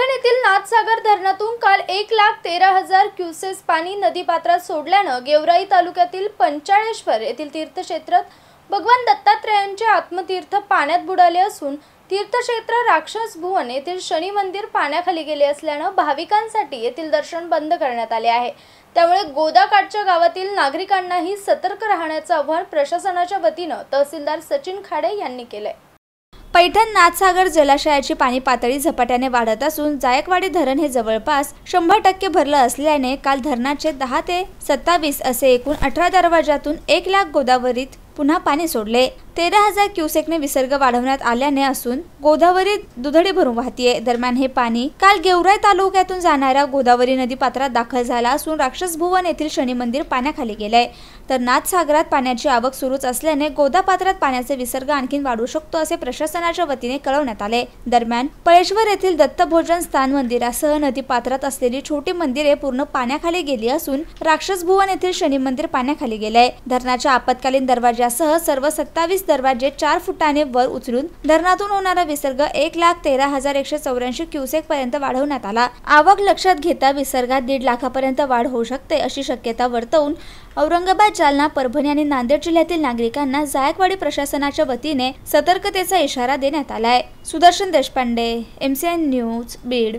पैठण येथील नाथसागर धरणातून काल एक लाख तेरा हजार क्युसेस पाणी नदीपात्रात सोडल्यानं गेवराई तालुक्यातील पंचाळेश्वर येथील तीर्थक्षेत्रात भगवान दत्तात्रयांचे आत्मतीर्थ पाण्यात बुडाले असून तीर्थक्षेत्र राक्षस भुवन येथील शनी मंदिर पाण्याखाली गेले असल्यानं भाविकांसाठी येथील दर्शन बंद करण्यात आले आहे त्यामुळे गोदाकाठच्या गावातील नागरिकांनाही सतर्क राहण्याचं आव्हान प्रशासनाच्या वतीनं तहसीलदार सचिन खाडे यांनी केलंय पैठण नाथसागर जलाशयाची पाणी पातळी झपाट्याने वाढत असून जायकवाडी धरण हे जवळपास शंभर टक्के भरलं असल्याने काल धरणाचे दहा ते सत्तावीस असे एकूण अठरा दरवाजातून एक लाख गोदावरीत पुन्हा पाणी सोडले तेरा हजार क्युसेकने विसर्ग वाढवण्यात आल्याने असून गोदावरी दुधडी भरून वाहतीये दरम्यान हे पाणी काल गेवराई तालुक्यातून जाणाऱ्या गोदावरी नदी पात्रात दाखल झाला असून राक्षस भुवन येथील शनी मंदिर पाण्याखाली गेलंय तर नाथसागरात पाण्याची आवक सुरूच असल्याने गोदापात्रात पाण्याचे विसर्ग आणखी वाढू शकतो असे प्रशासनाच्या वतीने कळवण्यात आले दरम्यान पळेश्वर येथील दत्त भोजन स्थान मंदिरासह नदी पात्रात असलेली छोटी मंदिरे पूर्ण पाण्याखाली गेली असून राक्षस भुवन येथील शनी मंदिर पाण्याखाली गेलंय धरणाच्या आपत्कालीन दरवाजा यासह सर्व सत्तावीस दरवाजे चार फुटाने वर उचलून धरणातून होणारा विसर्ग एक लाख तेरा हजार एकशे चौऱ्याऐंशी क्युसेक पर्यंत वाढवण्यात आला आवक लक्षात घेता विसर्गात दीड लाखापर्यंत वाढ होऊ शकते अशी शक्यता वर्तवून औरंगाबाद जालना परभणी आणि नांदेड जिल्ह्यातील नागरिकांना जायकवाडी प्रशासनाच्या वतीने सतर्कतेचा इशारा देण्यात आलाय सुदर्शन देशपांडे एमसीएन न्यूज बीड